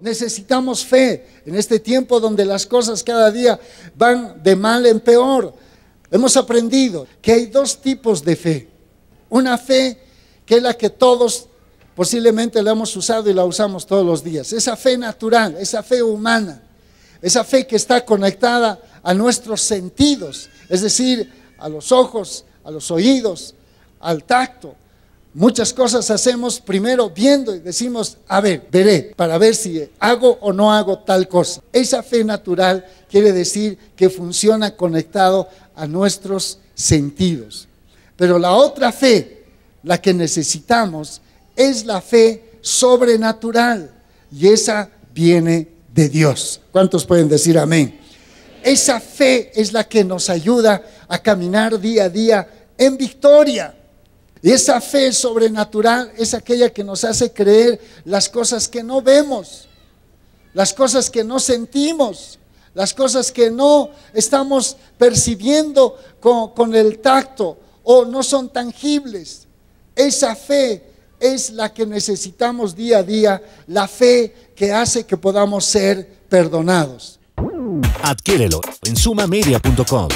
Necesitamos fe en este tiempo donde las cosas cada día van de mal en peor. Hemos aprendido que hay dos tipos de fe. Una fe que es la que todos posiblemente la hemos usado y la usamos todos los días. Esa fe natural, esa fe humana, esa fe que está conectada a nuestros sentidos, es decir, a los ojos, a los oídos, al tacto, Muchas cosas hacemos primero viendo y decimos, a ver, veré, para ver si hago o no hago tal cosa. Esa fe natural quiere decir que funciona conectado a nuestros sentidos. Pero la otra fe, la que necesitamos, es la fe sobrenatural. Y esa viene de Dios. ¿Cuántos pueden decir amén? Esa fe es la que nos ayuda a caminar día a día en victoria. Esa fe sobrenatural es aquella que nos hace creer las cosas que no vemos, las cosas que no sentimos, las cosas que no estamos percibiendo con, el tacto o no son tangibles. Esa fe es la que necesitamos día a día, la fe que hace que podamos ser perdonados. Adquiérelo en sumamedia.com.